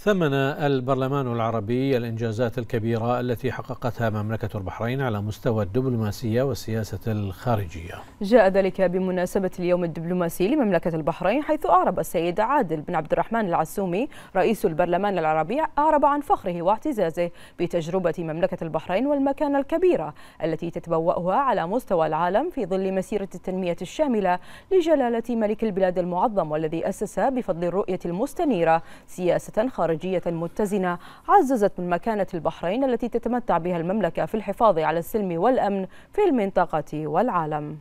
ثمن البرلمان العربي الإنجازات الكبيرة التي حققتها مملكة البحرين على مستوى الدبلوماسية والسياسة الخارجية جاء ذلك بمناسبة اليوم الدبلوماسي لمملكة البحرين حيث أعرب السيد عادل بن عبد الرحمن العسومي رئيس البرلمان العربي أعرب عن فخره واعتزازه بتجربة مملكة البحرين والمكانة الكبيرة التي تتبوأها على مستوى العالم في ظل مسيرة التنمية الشاملة لجلالة ملك البلاد المعظم والذي أسس بفضل الرؤية المستنيرة سياسة خارجية خارجية متزنة عززت من مكانة البحرين التي تتمتع بها المملكة في الحفاظ على السلم والأمن في المنطقة والعالم